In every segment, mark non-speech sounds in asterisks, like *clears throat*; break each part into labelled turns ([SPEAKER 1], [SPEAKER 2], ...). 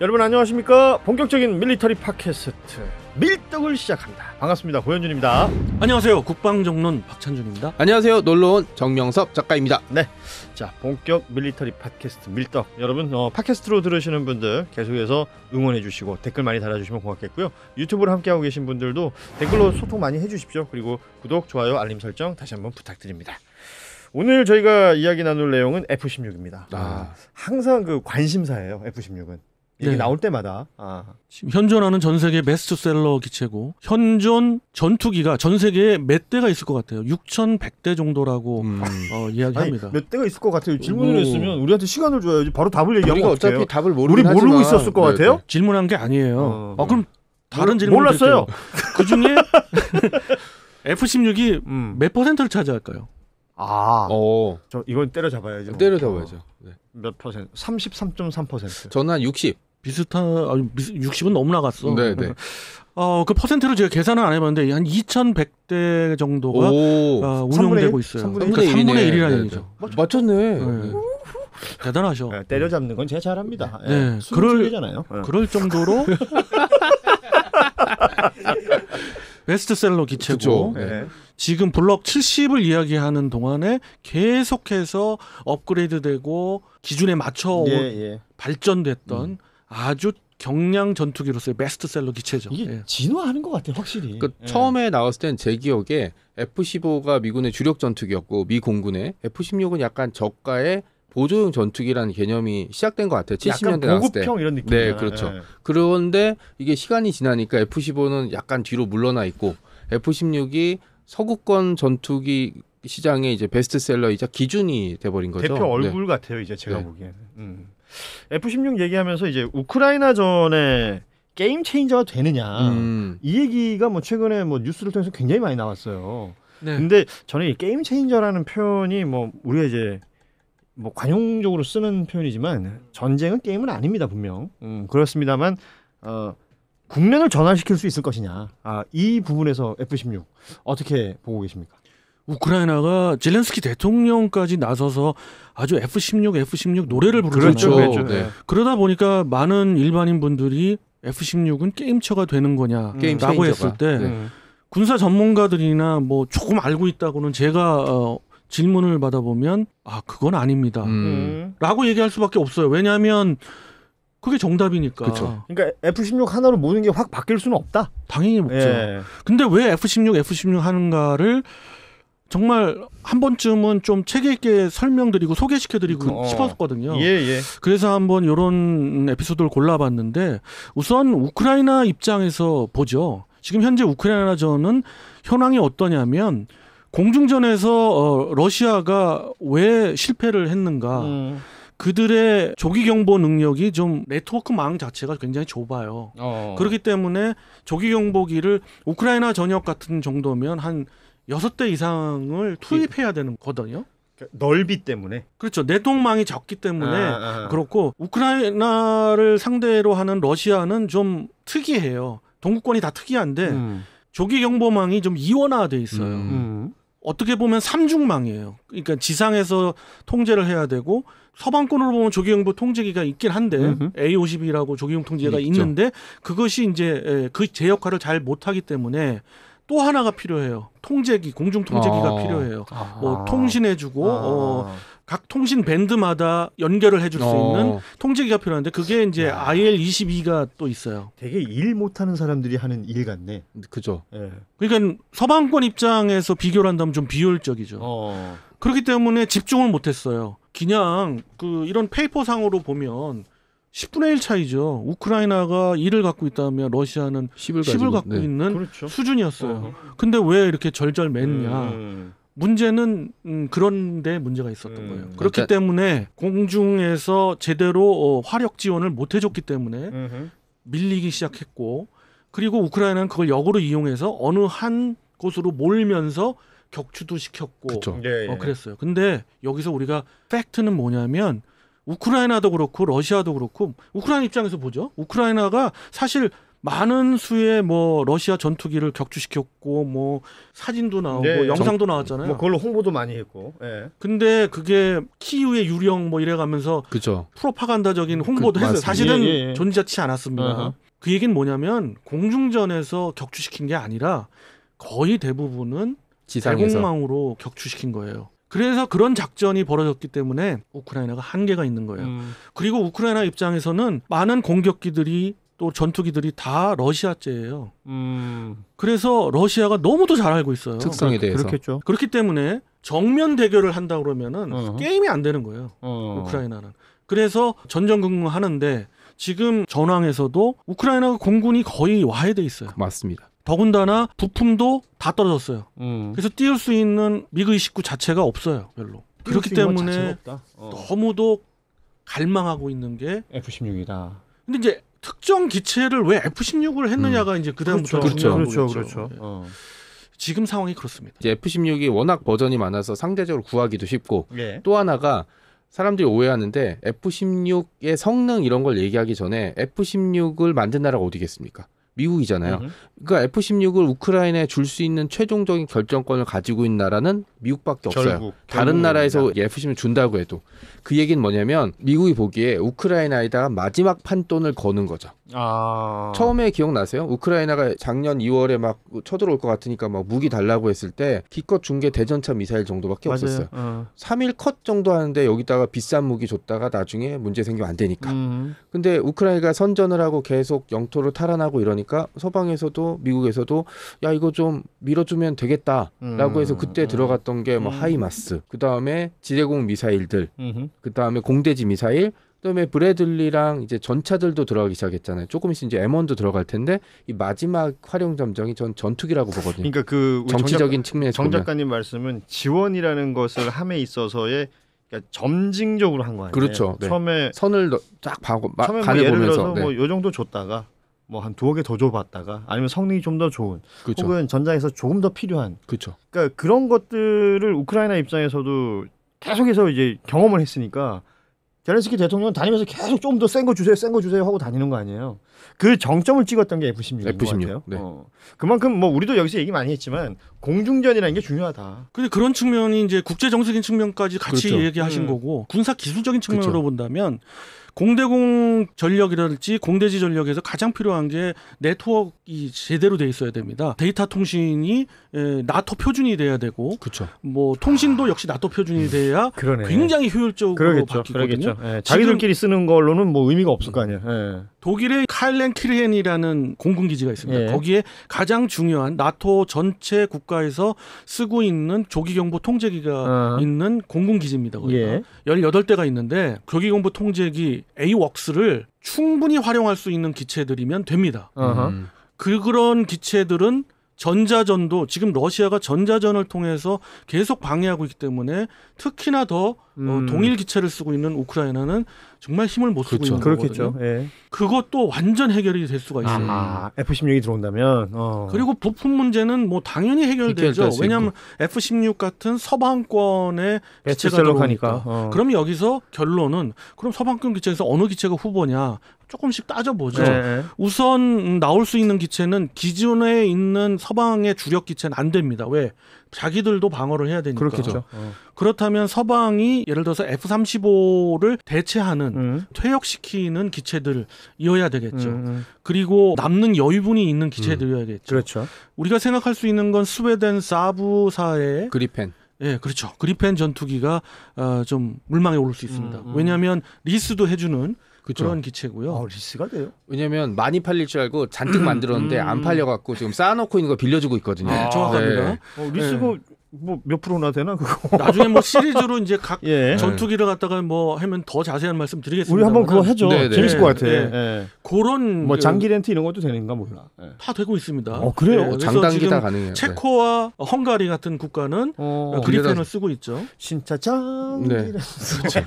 [SPEAKER 1] 여러분 안녕하십니까 본격적인 밀리터리 팟캐스트 밀떡을 시작합니다 반갑습니다 고현준입니다 안녕하세요 국방정론
[SPEAKER 2] 박찬준입니다
[SPEAKER 1] 안녕하세요 놀러온 정명섭 작가입니다 네 자 본격 밀리터리 팟캐스트 밀떡 여러분 어, 팟캐스트로 들으시는 분들 계속해서 응원해 주시고 댓글 많이 달아주시면 고맙겠고요 유튜브로 함께하고 계신 분들도 댓글로 소통 많이 해주십시오 그리고 구독 좋아요 알림 설정 다시 한번 부탁드립니다 오늘 저희가 이야기 나눌 내용은 F16입니다. 아. 항상 그 관심사예요. F16은. 얘기 네. 나올 때마다 아.
[SPEAKER 2] 지금 현존하는 전 세계 베스트셀러 기체고 현존 전투기가 전 세계에 몇 대가 있을 것 같아요. 6,100대 정도라고 음. 어, 이야기합니다. 아니, 몇
[SPEAKER 1] 대가 있을 것 같아요. 질문을 오. 했으면 우리한테 시간을 줘야지 바로 답을 얘기하면 우리가 어차피 답을 모르 우리 모르고 하지만, 있었을 것 네, 같아요. 네.
[SPEAKER 2] 질문한 게 아니에요. 어, 아, 그럼 다른 질문 몰랐어요. *laughs* 그 중에 *laughs* F16이 음. 몇 퍼센트를 차지할까요?
[SPEAKER 1] 아, 어. 저 이건 때려잡아야죠. 때려잡아야죠. 네. 몇 퍼센트? 33.3%.
[SPEAKER 2] 저는 한 60. 비슷한 아니 60은 너무 나갔어. 네, 네. *laughs* 어 그 퍼센트로 제가 계산은 안 해봤는데 한 2,100대 정도가 오, 어, 운영되고 3분의 있어요. 3분의, 그러니까 3분의 1이라는 얘기죠. 맞췄네. 네. 네.
[SPEAKER 1] 대단하셔. 네, 때려잡는 건 제가 잘합니다. 네, 네. 그럴 잖아요
[SPEAKER 2] 예. 그럴 정도로 *laughs* 베스트셀러 기체고 예. 네. 지금 블록 70을 이야기하는 동안에 계속해서 업그레이드되고 기준에 맞춰 예, 예. 발전됐던 음. 아주 경량 전투기로서의 베스트셀러 기체죠. 이게 예. 진화하는 것 같아요, 확실히. 그러니까 예. 처음에
[SPEAKER 3] 나왔을 땐 제 기억에 F-15가 미군의 주력 전투기였고 미 공군의 F-16은 약간 저가의 보조용 전투기라는 개념이 시작된 것 같아요. 70년대 나왔을 때. 이런 느낌. 네, 그렇죠. 예. 그런데 이게 시간이 지나니까 F-15는 약간 뒤로 물러나 있고 F-16이 서구권 전투기 시장의
[SPEAKER 1] 이제 베스트셀러이자 기준이 돼버린 거죠. 대표 얼굴 네. 같아요, 이제 제가 네. 보기에는. 음. F-16 얘기하면서 이제 우크라이나전에 게임 체인저가 되느냐 음. 이 얘기가 뭐 최근에 뭐 뉴스를 통해서 굉장히 많이 나왔어요. 네. 근데 저는 이 게임 체인저라는 표현이 뭐 우리가 이제 뭐 관용적으로 쓰는 표현이지만 전쟁은 게임은 아닙니다 분명 음, 그렇습니다만 어, 국면을 전환시킬 수 있을 것이냐
[SPEAKER 2] 아, 이 부분에서 F-16 어떻게 보고 계십니까? 우크라이나가 젤렌스키 대통령까지 나서서 아주 F-16, F-16 노래를 부르죠. 그렇죠, 그렇죠. 네. 그러다 보니까 많은 일반인 분들이 F-16은 게임처가 되는 거냐라고 음. 게임 했을 때 네. 군사 전문가들이나 뭐 조금 알고 있다고는 제가 어, 질문을 받아보면 아 그건 아닙니다라고 음. 얘기할 수밖에 없어요. 왜냐하면 그게 정답이니까. 그쵸. 그러니까 F16 하나로 모든 게 확 바뀔 수는 없다. 당연히 없죠. 예. 근데 왜 F16, F16 하는가를 정말 한 번쯤은 좀 체계 있게 설명드리고 소개시켜드리고 어. 싶었거든요. 예, 예. 그래서 한 번 이런 에피소드를 골라봤는데 우선 우크라이나 입장에서 보죠. 지금 현재 우크라이나전은 현황이 어떠냐면 공중전에서 어, 러시아가 왜 실패를 했는가. 음. 그들의 조기 경보 능력이 좀 네트워크망 자체가 굉장히 좁아요. 어. 그렇기 때문에 조기 경보기를 우크라이나 전역 같은 정도면 한 여섯 대 이상을 투입해야 되는 거거든요. 그러니까 넓이 때문에 그렇죠 내동망이 적기 때문에 아, 아, 아. 그렇고 우크라이나를 상대로 하는 러시아는 좀 특이해요 동구권이 다 특이한데 음. 조기 경보망이 좀 이원화돼 있어요 음. 음. 어떻게 보면 삼중망이에요 그러니까 지상에서 통제를 해야 되고 서방권으로 보면 조기경보 통제기가 있긴 한데 음흠. A50이라고 조기용 통제가 있는데 그것이 이제 예, 그제 역할을 잘 못하기 때문에 또 하나가 필요해요. 통제기, 공중 통제기가 어. 필요해요. 아. 뭐 통신해주고 아. 어, 각 통신 밴드마다 연결을 해줄 수 어. 있는 통제기가 필요한데 그게 네. 이제 야. IL22가 또 있어요. 되게 일 못하는 사람들이 하는 일 같네. 그죠. 예. 그러니까 서방권 입장에서 비교를 한다면 좀 비효율적이죠. 어. 그렇기 때문에 집중을 못했어요. 그냥 그 이런 페이퍼 상으로 보면 10분의 1 차이죠. 우크라이나가 1을 갖고 있다면 러시아는 10을, 10을 갖고 네. 있는 그렇죠. 수준이었어요. 어. 근데 왜 이렇게 절절맸냐. 음. 문제는 음, 그런데 문제가 있었던 음. 거예요. 그러니까 그렇기 그러 때문에 공중에서 제대로 어, 화력 지원을 못 해줬기 때문에 음 밀리기 시작했고 그리고 우크라이나는 그걸 역으로 이용해서 어느 한 곳으로 몰면서 격추도 시켰고 예, 예. 어, 그랬어요. 근데 여기서 우리가 팩트는 뭐냐면 우크라이나도 그렇고 러시아도 그렇고 우크라이나 입장에서 보죠. 우크라이나가 사실 많은 수의 뭐 러시아 전투기를 격추시켰고 뭐 사진도 나오고 네, 영상도 나왔잖아요. 뭐 그걸로 홍보도 많이 했고. 네. 근데 그게 키우의 유령 뭐 이래가면서 그쵸. 프로파간다적인 그 홍보도 그, 했어요. 사실은 예, 예. 예. 존재치 않았습니다. 아하. 그 얘기는 뭐냐면 공중전에서 격추시킨 게 아니라 거의 대부분은 지상에서. 대공망으로 격추시킨 거예요. 그래서 그런 작전이 벌어졌기 때문에 우크라이나가 한계가 있는 거예요. 음. 그리고 우크라이나 입장에서는 많은 공격기들이 또 전투기들이 다 러시아제예요. 음. 그래서 러시아가 너무도 잘 알고 있어요. 특성에 대해서 그렇겠죠. 그렇기 때문에 정면 대결을 한다 그러면은 어허. 게임이 안 되는 거예요. 어허. 우크라이나는. 그래서 전전긍긍하는데 지금 전황에서도 우크라이나 공군이 거의 와해돼 있어요. 맞습니다. 더군다나 부품도 다 떨어졌어요. 음. 그래서 띄울 수 있는 미그 29 자체가 없어요, 별로. 그렇기 때문에 어. 너무도 갈망하고 있는 게 F16이다. 근데 이제 특정 기체를 왜 F16을 했느냐가 음. 이제 그다음부터 그렇죠. 그렇죠. 그렇죠. 그렇죠. 예. 어. 지금 상황이 그렇습니다.
[SPEAKER 3] 이제 F16이 워낙 버전이 많아서 상대적으로 구하기도 쉽고 예. 또 하나가 사람들이 오해하는데 F16의 성능 이런 걸 얘기하기 전에 F16을 만든 나라가 어디겠습니까? 미국이잖아요. 음. 그러니까 F-16을 우크라이나에 줄 수 있는 최종적인 결정권을 가지고 있는 나라는 미국밖에 결국, 없어요. 다른 나라에서 F-16 준다고 해도 그 얘기는 뭐냐면 미국이 보기에 우크라이나에다가 마지막 판돈을 거는 거죠.
[SPEAKER 1] 아...
[SPEAKER 3] 처음에 기억나세요? 우크라이나가 작년 2월에 막 쳐들어올 것 같으니까 막 무기 달라고 했을 때 기껏 준게 대전차 미사일 정도밖에 맞아요. 없었어요. 어. 3일 컷 정도 하는데 여기다가 비싼 무기 줬다가 나중에 문제 생기면 안 되니까. 음. 근데 우크라이나가 선전을 하고 계속 영토를 탈환하고 이러니까 서방에서도 미국에서도 야 이거 좀 밀어주면 되겠다라고 음. 해서 그때 음. 들어갔던 게뭐 음. 하이마스, 그 다음에 지대공 미사일들, 그 다음에 공대지 미사일, 그다음에 브래들리랑 이제 전차들도 들어가기 시작했잖아요. 조금 있으면 이제 M1도 들어갈 텐데 이 마지막 활용 점정이 전 전투기라고 보거든요. 그러니까 그 정치적인 측면에서 정 작가님
[SPEAKER 1] 보면. 말씀은 지원이라는 것을 함에 있어서의 그러니까 점진적으로 한 거 아니에요? 그렇죠. 네. 처음에 선을 쫙 봐고 처음에 뭐 예를 보면서, 들어서 네. 뭐요 정도 줬다가 뭐 한두억개더 줘봤다가 아니면 성능이 좀 더 좋은 그렇죠. 혹은 전장에서 조금 더 필요한 그렇죠. 그러니까 그런 것들을 우크라이나 입장에서도 계속해서 이제 경험을 했으니까 젤렌스키 대통령은 다니면서 계속 좀 더 센 거 주세요, 센 거 주세요 하고 다니는 거 아니에요. 그 정점을 찍었던 게 F16인 F16, 것 같아요. 네. 어. 그만큼 뭐 우리도 여기서 얘기 많이 했지만 공중전이라는 게 중요하다.
[SPEAKER 2] 근데 그런 측면이 이제 국제 정세적인 측면까지 같이 그렇죠. 얘기하신 음. 거고 군사 기술적인 측면으로 그렇죠. 본다면 공대공 전력이라든지 공대지 전력에서 가장 필요한 게 네트워크가 제대로 돼 있어야 됩니다. 데이터 통신이 예, 나토 표준이 돼야 되고 그쵸. 뭐 통신도 역시 나토 표준이 음, 돼야 그러네. 굉장히 효율적으로 그러겠죠. 바뀌거든요. 그러겠죠. 예, 자기들끼리 쓰는 걸로는 뭐 의미가 없을 거 아니에요. 예. 독일의 칼렌키르헨이라는 공군기지가 있습니다. 예. 거기에 가장 중요한 나토 전체 국가에서 쓰고 있는 조기경보 통제기가 아. 있는 공군기지입니다. 거기가 예. 18대가 있는데 조기경보 통제기 a 이웍스를 충분히 활용할 수 있는 기체들이면 됩니다. 음. 그, 그런 기체들은 전자전도 지금 러시아가 전자전을 통해서 계속 방해하고 있기 때문에 특히나 더 어, 음. 어, 동일 기체를 쓰고 있는 우크라이나는 정말 힘을 못 쓰고 그렇죠. 있는 거거든요. 그렇겠죠. 예. 그것도 완전 해결이 될 수가 있어요. 아,
[SPEAKER 1] F16이 들어온다면. 어.
[SPEAKER 2] 그리고 부품 문제는 뭐 당연히 해결되죠. 왜냐하면 F16 같은 서방권의 기체가 들어오니까. 어. 그럼 여기서 결론은 그럼 서방권 기체에서 어느 기체가 후보냐? 조금씩 따져보죠. 네. 우선 나올 수 있는 기체는 기존에 있는 서방의 주력 기체는 안 됩니다. 왜? 자기들도 방어를 해야 되니까. 그렇겠죠. 그렇죠. 어. 그렇다면 서방이 예를 들어서 F-35를 대체하는 음. 퇴역시키는 기체들이어야 되겠죠. 음, 음. 그리고 남는 여유분이 있는 기체들이어야겠죠. 음. 그렇죠. 우리가 생각할 수 있는 건 스웨덴 사부사의 그리펜. 예, 그렇죠. 그리펜 전투기가 어, 좀 물망에 오를 수 있습니다. 음, 음. 왜냐하면 리스도 해주는 그쵸. 그런 기체고요. 아, 리스가 돼요?
[SPEAKER 3] 왜냐면 많이 팔릴 줄 알고 잔뜩 만들었는데 안 팔려갖고 지금 쌓아놓고 있는 거 빌려주고 있거든요. 아, 정확합니다. 네. 어, 리스고
[SPEAKER 2] 네. 뭐몇
[SPEAKER 1] 프로나 되나 그거.
[SPEAKER 2] 나중에 뭐 시리즈로 이제 각 *laughs* 예. 전투기를 갖다가 뭐 하면 더 자세한 말씀 드리겠습니다. 우리 한번 그거 해줘. 네네. 네. 재밌을 것 같아. 네. 네. 그런 뭐 그 장기
[SPEAKER 1] 렌트 이런 것도 되는가 몰라. 뭐 네. 예. 다 되고 있습니다. 어, 그래요. 예, 장단기 다 가능해요. 네.
[SPEAKER 2] 체코와 헝가리 같은 국가는 어, 그리펜을 쓰고 있죠. 진짜 장기 네. 렌트. 그렇죠.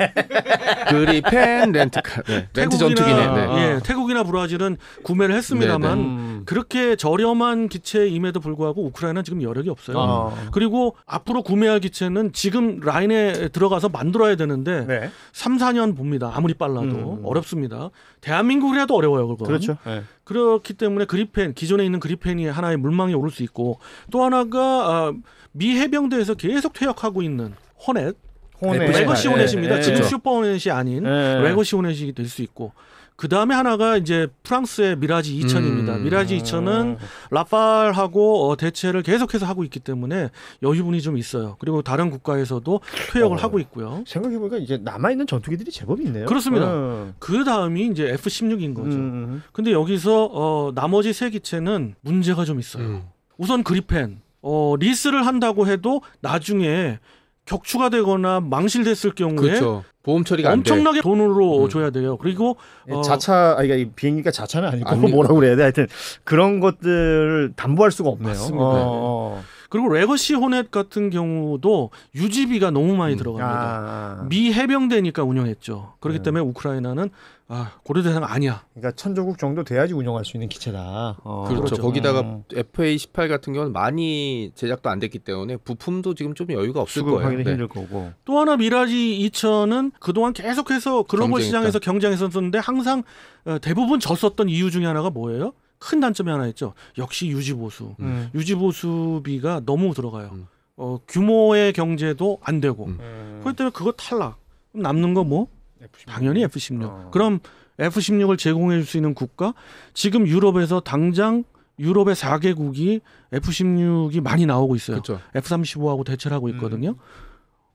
[SPEAKER 2] 그리펜 렌트카. 렌트 전투기네. 예, 태국이나 브라질은 구매를 했습니다만 음. 그렇게 저렴한 기체임에도 불구하고 우크라이나는 지금 여력이 없어요. 아. 그리고 앞으로 구매할 기체는 지금 라인에 들어가서 만들어야 되는데 네. 3, 4년 봅니다. 아무리 빨라도 음, 음. 어렵습니다. 대한민국이라도 어려워요, 그거. 그렇죠. 네. 네. 그렇기 때문에 그리펜 기존에 있는 그리펜이 하나의 물망에 오를 수 있고 또 하나가 아, 미 해병대에서 계속 퇴역하고 있는 허넷 호넷. 네, 뭐 레거시 네. 호넷입니다. 예, 예, 지금 예. 슈퍼 호넷이 아닌 레거시 호넷이 될 수 있고 그 다음에 하나가 이제 프랑스의 미라지 2000입니다. 음. 미라지 2000은 어. 라팔하고 어, 대체를 계속해서 하고 있기 때문에 여유분이 좀 있어요. 그리고 다른 국가에서도 퇴역을 어. 하고 있고요. 생각해보니까 이제 남아있는 전투기들이 제법 있네요. 그렇습니다. 어. 그 다음이 이제 F16인 거죠. 음, 음, 음. 근데 여기서 어, 나머지 세 기체는 문제가 좀 있어요. 음. 우선 그리펜. 어, 리스를 한다고 해도 나중에 격추가 되거나 망실됐을 경우에 그렇죠. 보험 처리가 엄청나게 돈으로 음. 줘야 돼요. 그리고
[SPEAKER 1] 네, 어... 자차 아니 니까 그러니까 비행기가 자차는 아니고 아니, 뭐라고 그래야 돼. 하여튼 그런 것들을 담보할
[SPEAKER 2] 수가 없네요. 맞습니다. 어. 네. 어, 어. 그리고 레거시 호넷 같은 경우도 유지비가 너무 많이 음. 들어갑니다. 아, 아, 아. 미 해병대니까 운영했죠. 그렇기 네. 때문에 우크라이나는 아, 고려 대상 아니야. 그러니까
[SPEAKER 1] 천조국 정도 돼야지 운영할 수 있는
[SPEAKER 2] 기체다. 어. 그렇죠. 그 거기다가 음.
[SPEAKER 3] FA18 같은 경우는 많이 제작도 안 됐기 때문에 부품도 지금 좀 여유가 없을 거예요. 네. 힘들
[SPEAKER 2] 거고. 또 하나 미라지 2000은 그동안 계속해서 글로벌 경쟁했다. 시장에서 경쟁했었는데 항상 어, 대부분 졌었던 이유 중에 하나가 뭐예요? 큰 단점이 하나 있죠. 역시 유지보수. 음. 음. 유지보수비가 너무 들어가요. 음. 어, 규모의 경제도 안 되고. 음. 음. 그렇기 때문에 그거 탈락. 그럼 남는 거 뭐? F16. 당연히 F16. 어. 그럼 F16을 제공해 줄 수 있는 국가? 지금 유럽에서 당장 유럽의 4개국이 F16이 많이 나오고 있어요. 그쵸. F35하고 대체를 하고 음. 있거든요.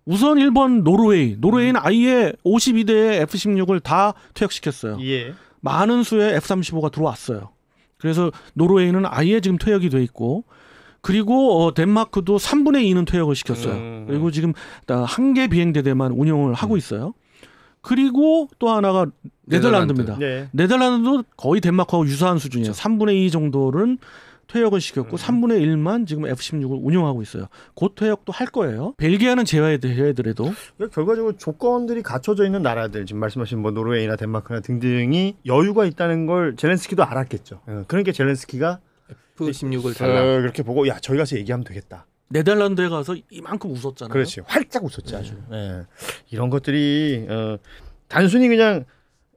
[SPEAKER 2] 우선 1번 노르웨이. 노르웨이는 아예 52대의 F16을 다 퇴역시켰어요. 예. 많은 수의 F35가 들어왔어요. 그래서 노르웨이는 아예 지금 퇴역이 돼 있고 그리고 어, 덴마크도 3분의 2는 퇴역을 시켰어요. 음, 그리고 지금 한 개 비행대대만 운영을 하고 음. 있어요. 그리고 또 하나가 네덜란드입니다. 네덜란드. 예. 네. 덜란드도 거의 덴마크하고 유사한 수준이에요. 그렇죠. 3분의 2 정도는 퇴역을 시켰고 음. 3분의 1만 지금 F-16을 운영하고 있어요. 곧 퇴역도 할 거예요. 벨기에는 제외되더라도
[SPEAKER 1] 결과적으로 조건들이 갖춰져 있는 나라들 지금 말씀하신 뭐 노르웨이나 덴마크나 등등이 여유가 있다는 걸 젤렌스키도 알았겠죠. 어, 그러니까 젤렌스키가 F-16을 달라 어, 그렇게 보고 야 저희 가서 얘기하면 되겠다.
[SPEAKER 2] 네덜란드에 가서 이만큼 웃었잖아요. 그렇지,
[SPEAKER 1] 활짝 웃었지 아주. 네. 예. 이런 것들이 어, 단순히 그냥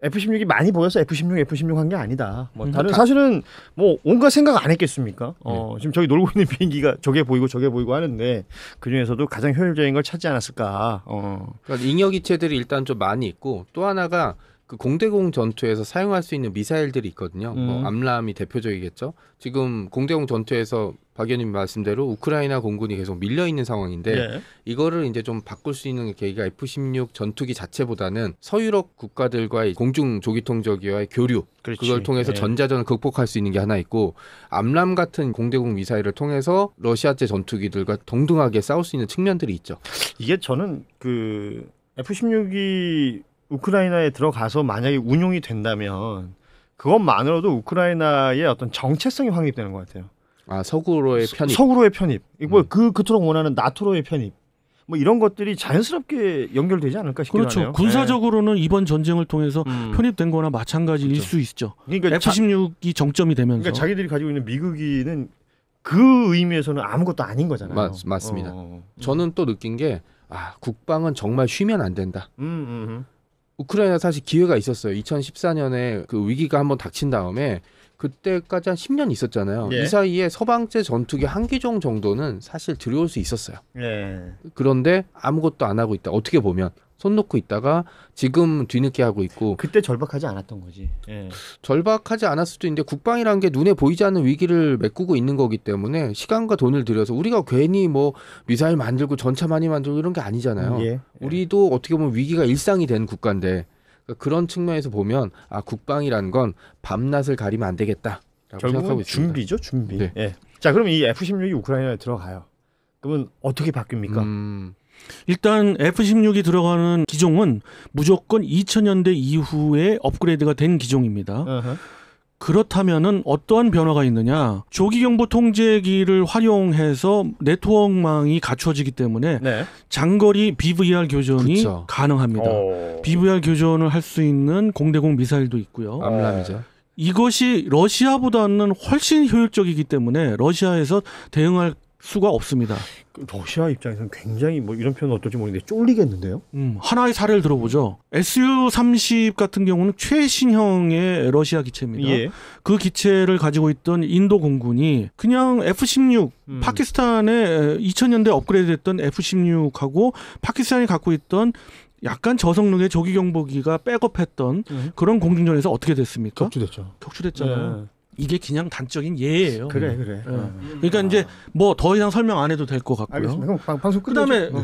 [SPEAKER 1] F16이 많이 보여서 F16, F16 한 게 아니다. 뭐 음, 다른 사실은 뭐 온갖 생각 안 했겠습니까? 어, 네. 지금 저기 놀고 있는 *laughs* 비행기가 저게 보이고 저게 보이고 하는데 그 중에서도 가장 효율적인 걸 찾지 않았을까. 어. 그러니까 잉여 기체들이 일단 좀 많이 있고 또 하나가 그 공대공 전투에서
[SPEAKER 3] 사용할 수 있는 미사일들이 있거든요. 뭐 음. 뭐 암람이 대표적이겠죠. 지금 공대공 전투에서 박 의원님 말씀대로 우크라이나 공군이 계속 밀려 있는 상황인데 예. 이거를 이제 좀 바꿀 수 있는 계기가 F-16 전투기 자체보다는 서유럽 국가들과의 공중 조기 통제기와의 교류 그렇지. 그걸 통해서 예. 전자전을 극복할 수 있는 게 하나 있고 암람 같은 공대공 미사일을 통해서 러시아제 전투기들과 동등하게 싸울 수 있는 측면들이 있죠. 이게 저는
[SPEAKER 1] 그 F-16이 우크라이나에 들어가서 만약에 운용이 된다면 그것만으로도 우크라이나의 어떤 정체성이 확립되는 것 같아요. 아
[SPEAKER 2] 서구로의 편입. 서구로의
[SPEAKER 1] 편입. 이거 음. 그 그토록 원하는 나토로의 편입. 뭐 이런 것들이 자연스럽게 연결되지 않을까 싶기도 그렇죠. 하네요.
[SPEAKER 2] 군사적으로는 네. 이번 전쟁을 통해서 음. 편입된거나 마찬가지일 그렇죠. 수 있죠. 그러니까 F-16이 정점이 되면서. 그러니까
[SPEAKER 1] 자기들이 가지고 있는 미국이는 그 의미에서는 아무것도 아닌 거잖아요. 맞, 맞습니다. 어. 어. 저는 또 느낀 게 아,
[SPEAKER 3] 국방은 정말 쉬면 안 된다. 음, 음, 음. 우크라이나 사실 기회가 있었어요. 2014년에 그 위기가 한번 닥친 다음에 그때까지 한 10년 있었잖아요. 예. 이 사이에 서방제 전투기 한기종 정도는 사실 들여올 수 있었어요. 예. 그런데 아무것도 안 하고 있다. 어떻게 보면 손 놓고 있다가 지금 뒤늦게 하고 있고 그때 절박하지 않았던 거지. 예. 절박하지 않았을 수도 있는데 국방이라는 게 눈에 보이지 않는 위기를 메꾸고 있는 거기 때문에 시간과 돈을 들여서 우리가 괜히 뭐 미사일 만들고 전차 많이 만들고 이런 게 아니잖아요. 예. 우리도 어떻게 보면 위기가 일상이 된 국가인데 그러니까 그런 측면에서 보면
[SPEAKER 1] 아국방이라는건 밤낮을 가리면 안 되겠다. 결국은 준비죠, 준비. 네. 예. 자,
[SPEAKER 2] 그럼 이 F-16이 우크라이나에 들어가요. 그러면 어떻게 바뀝니까? 음... 일단 F-16이 들어가는 기종은 무조건 2000년대 이후에 업그레이드가 된 기종입니다. Uh-huh. 그렇다면은 어떠한 변화가 있느냐? 조기 경보 통제기를 활용해서 네트워크망이 갖춰지기 때문에 네. 장거리 BVR 교전이 그쵸. 가능합니다. 오. BVR 교전을 할 수 있는 공대공 미사일도 있고요. 암람이죠. 이것이 러시아보다는 훨씬 효율적이기 때문에 러시아에서 대응할 수가 없습니다. 러시아 입장에서는 굉장히 뭐 이런 표현 어떨지 모르는데 쫄리겠는데요? 음, 하나의 사례를 들어보죠. SU-30 같은 경우는 최신형의 러시아 기체입니다. 예. 그 기체를 가지고 있던 인도 공군이 그냥 F-16 음. 파키스탄의 2000년대 업그레이드됐던 F-16하고 파키스탄이 갖고 있던 약간 저성능의 조기 경보기가 백업했던 음. 그런 공중전에서 어떻게 됐습니까? 격추됐죠. 격추됐잖아요. 예. 이게 그냥 단적인 예예요. 그래 음. 그래. 예. 어. 그러니까 아. 이제 뭐 더 이상 설명 안 해도 될 것 같고요. 알겠습니다.
[SPEAKER 1] 그 방, 송 그다음에 어. 네.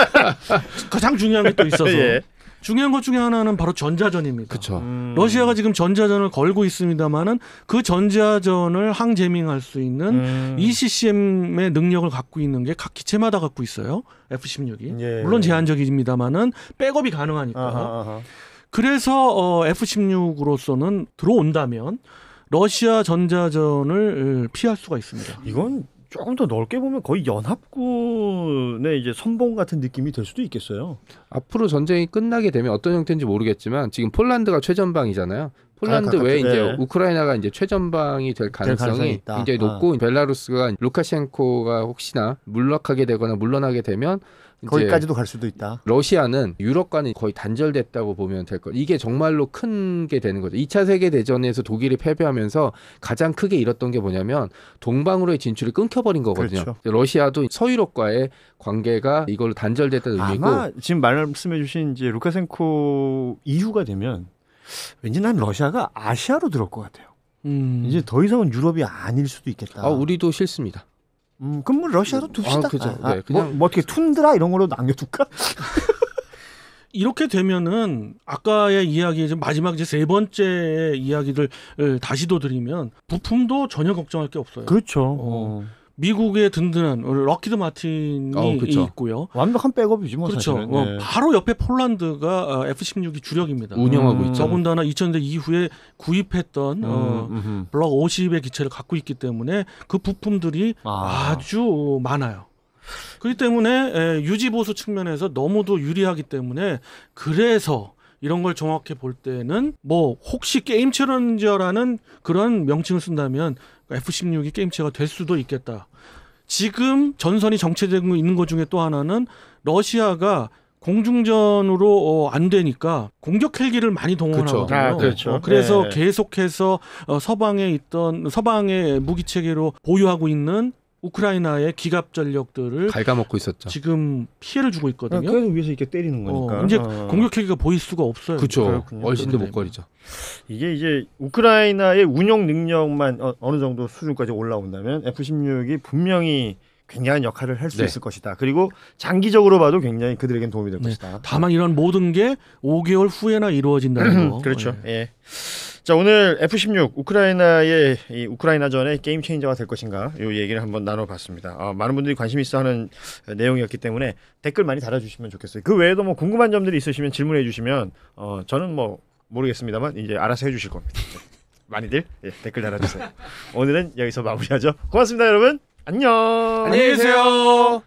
[SPEAKER 2] *laughs* 가장 중요한 게 또 있어서 *laughs* 예. 중요한 것 중에 하나는 바로 전자전입니다. 그쵸. 음. 러시아가 지금 전자전을 걸고 있습니다만은 그 전자전을 항제밍할 수 있는 음. ECCM의 능력을 갖고 있는 게 각 기체마다 갖고 있어요. F-16이 예. 물론 제한적입니다만은 백업이 가능하니까. 아하, 아하. 그래서 어, F-16으로서는 들어온다면 러시아 전자전을 피할 수가 있습니다. 이건 조금 더 넓게 보면 거의 연합군의 이제 선봉 같은
[SPEAKER 3] 느낌이 될 수도 있겠어요. 앞으로 전쟁이 끝나게 되면 어떤 형태인지 모르겠지만 지금 폴란드가 최전방이잖아요. 폴란드 아, 외에 이제 네. 우크라이나가 이제 최전방이 될 가능성이 될 굉장히 아. 높고 아. 벨라루스가 루카셴코가 혹시나 물러가게 되거나 물러나게 되면 거기까지도 갈 수도 있다. 러시아는 유럽과는 거의 단절됐다고 보면 될 거. 이게 정말로 큰 게 되는 거죠. 2차 세계 대전에서 독일이 패배하면서 가장 크게 잃었던 게 뭐냐면 동방으로의 진출이 끊겨버린 거거든요. 그렇죠. 러시아도 서유럽과의 관계가 이걸로 단절됐다는
[SPEAKER 1] 아마 의미고. 지금 말씀해주신 이제 루카센코 이후가 되면 왠지 난 러시아가 아시아로 들어올 것 같아요. 음. 이제 더 이상은 유럽이 아닐 수도 있겠다. 아,
[SPEAKER 2] 우리도 싫습니다. 음, 그럼 뭐 러시아로 아, 둡시다. 아, 그죠. 아, 네, 그냥... 뭐, 뭐 어떻게 툰드라 이런 걸로 남겨둘까? *laughs* 이렇게 되면은 아까의 이야기 이제 마지막 이제 세 번째 이야기를 다시 도드리면 부품도 전혀 걱정할 게 없어요. 그렇죠. 어. 어. 미국의 든든한 럭키드 마틴이 어, 그렇죠. 있고요. 완벽한 백업이지 뭐 그렇죠. 어, 네. 바로 옆에 폴란드가 어, F-16이 주력입니다. 운영하고 음. 있죠. 더군다나 2000년대 이후에 구입했던 음. 어, 블록 50의 기체를 갖고 있기 때문에 그 부품들이 아. 아주 많아요. 그렇기 때문에 유지 보수 측면에서 너무도 유리하기 때문에 그래서 이런 걸 정확히 볼 때는 뭐 혹시 게임 챌린저라는 그런 명칭을 쓴다면 F16이 게임체가 될 수도 있겠다. 지금 전선이 정체되고 있는 것 중에 또 하나는 러시아가 공중전으로 어, 안 되니까 공격 헬기를 많이 동원하거든요. 그 아, 그렇죠. 어, 그래서 네. 계속해서 어, 서방에 있던 서방의 무기 체계로 보유하고 있는 우크라이나의 기갑 전력들을 갉아먹고 있었죠. 지금 피해를 주고 있거든요. 아, 그래서
[SPEAKER 1] 위에서 이렇게 때리는 거니까. 어,
[SPEAKER 3] 이제 아.
[SPEAKER 2] 공격 핵기가 보일 수가 없어요. 그렇죠. 얼씬도 못 거리죠.
[SPEAKER 1] 이게 이제 우크라이나의 운영 능력만 어, 어느 정도 수준까지 올라온다면 F-16이 분명히 굉장한 역할을 할수 네. 있을 것이다. 그리고 장기적으로 봐도 굉장히 그들에겐 도움이 될 네. 것이다. 다만 이런 모든 게 5개월 후에나 이루어진다는 *clears throat* 거. 그렇죠. 네. 예. 예. 자 오늘 F-16 우크라이나의 이 우크라이나전의 게임 체인저가 될 것인가 이 얘기를 한번 나눠봤습니다. 어, 많은 분들이 관심 있어하는 어, 내용이었기 때문에 댓글 많이 달아주시면 좋겠어요. 그 외에도 뭐 궁금한 점들이 있으시면 질문해주시면 어, 저는 뭐 모르겠습니다만 이제 알아서 해주실 겁니다. 네. 많이들 예, 댓글 달아주세요. 오늘은 여기서 마무리하죠. 고맙습니다, 여러분. 안녕. 안녕히 계세요.